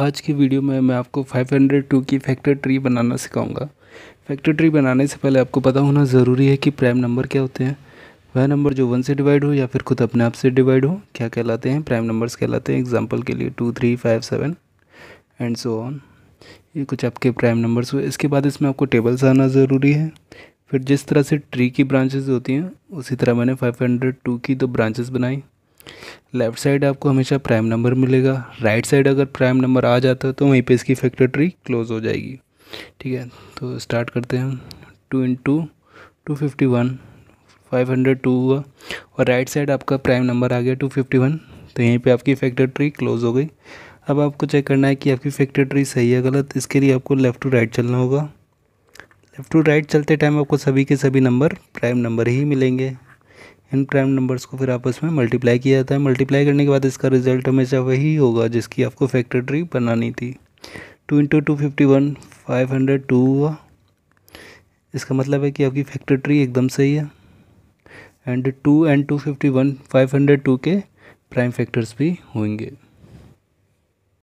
आज की वीडियो में मैं आपको 502 की फैक्टर ट्री बनाना सिखाऊंगा फैक्टर ट्री बनाने से पहले आपको पता होना ज़रूरी है कि प्राइम नंबर क्या होते हैं वह नंबर जो वन से डिवाइड हो या फिर खुद अपने आप से डिवाइड हो क्या कहलाते हैं प्राइम नंबर्स कहलाते हैं एग्जाम्पल के लिए two three five seven and so on ये कुछ आपके प्राइम नंबर्स हुए इसके बाद इसमें आपको टेबल्स आना ज़रूरी है फिर जिस तरह से ट्री की ब्रांचेज होती हैं उसी तरह मैंने फाइव की दो तो ब्रांचेज बनाई लेफ्ट साइड आपको हमेशा प्राइम नंबर मिलेगा राइट साइड अगर प्राइम नंबर आ जाता है तो वहीं पे इसकी फैक्ट्री क्लोज हो जाएगी ठीक है तो स्टार्ट करते हैं two into two fifty one five hundred two हुआ और राइट साइड आपका प्राइम नंबर आ गया टू फिफ्टी वन तो यहीं पे आपकी फैक्टर क्लोज हो गई अब आपको चेक करना है कि आपकी फैक्ट्री सही है गलत इसके लिए आपको लेफ़्ट टू राइट चलना होगा लेफ़्ट टू राइट चलते टाइम आपको सभी के सभी नंबर प्राइम नंबर ही मिलेंगे इन प्राइम नंबर्स को फिर आपस में मल्टीप्लाई किया जाता है मल्टीप्लाई करने के बाद इसका रिजल्ट हमेशा वही होगा जिसकी आपको फैक्टर ट्री बनानी थी two into two fifty one five hundred two हुआ इसका मतलब है कि आपकी फैक्टर ट्री एकदम सही है and two and two fifty one five hundred two के प्राइम फैक्टर्स भी होंगे